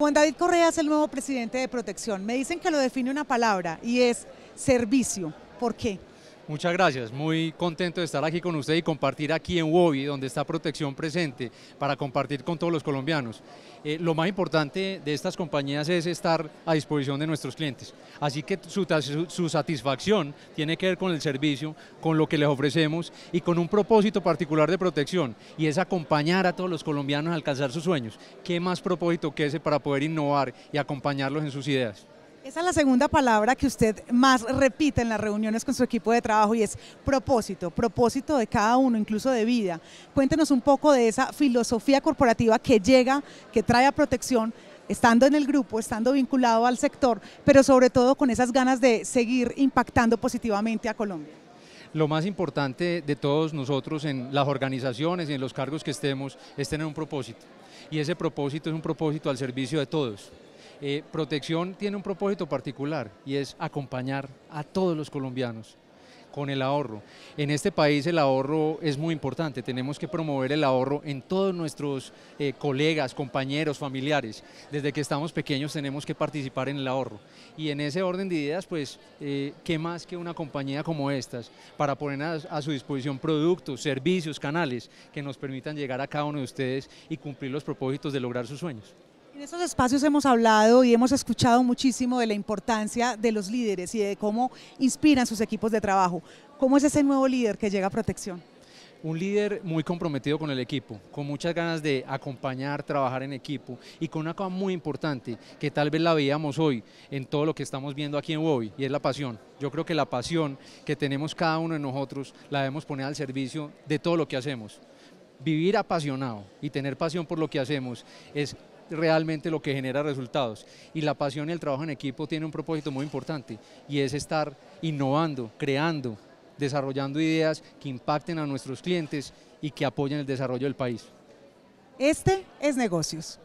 Juan David Correa es el nuevo presidente de Protección. Me dicen que lo define una palabra y es servicio. ¿Por qué? Muchas gracias, muy contento de estar aquí con usted y compartir aquí en WOBI, donde está protección presente, para compartir con todos los colombianos. Eh, lo más importante de estas compañías es estar a disposición de nuestros clientes, así que su, satisfacción tiene que ver con el servicio, con lo que les ofrecemos y con un propósito particular de protección, y es acompañar a todos los colombianos a alcanzar sus sueños. ¿Qué más propósito que ese para poder innovar y acompañarlos en sus ideas? Esa es la segunda palabra que usted más repite en las reuniones con su equipo de trabajo y es propósito, propósito de cada uno, incluso de vida. Cuéntenos un poco de esa filosofía corporativa que llega, que trae a protección, estando en el grupo, estando vinculado al sector, pero sobre todo con esas ganas de seguir impactando positivamente a Colombia lo más importante de todos nosotros en las organizaciones y en los cargos que estemos es tener un propósito. Y ese propósito es un propósito al servicio de todos. Eh, protección tiene un propósito particular y es acompañar a todos los colombianos con el ahorro. En este país el ahorro es muy importante, tenemos que promover el ahorro en todos nuestros eh, colegas, compañeros, familiares. Desde que estamos pequeños tenemos que participar en el ahorro. Y en ese orden de ideas, pues, eh, ¿qué más que una compañía como estas para poner a, su disposición productos, servicios, canales que nos permitan llegar a cada uno de ustedes y cumplir los propósitos de lograr sus sueños? En esos espacios hemos hablado y hemos escuchado muchísimo de la importancia de los líderes y de cómo inspiran sus equipos de trabajo. ¿Cómo es ese nuevo líder que llega a protección? un líder muy comprometido con el equipo, con muchas ganas de acompañar, trabajar en equipo y con una cosa muy importante que tal vez la veíamos hoy en todo lo que estamos viendo aquí en WOBI y es la pasión. Yo creo que la pasión que tenemos cada uno de nosotros la debemos poner al servicio de todo lo que hacemos. Vivir apasionado y tener pasión por lo que hacemos es realmente lo que genera resultados. Y la pasión y el trabajo en equipo tiene un propósito muy importante y es estar innovando, creando, desarrollando ideas que impacten a nuestros clientes y que apoyen el desarrollo del país. Este es negocios.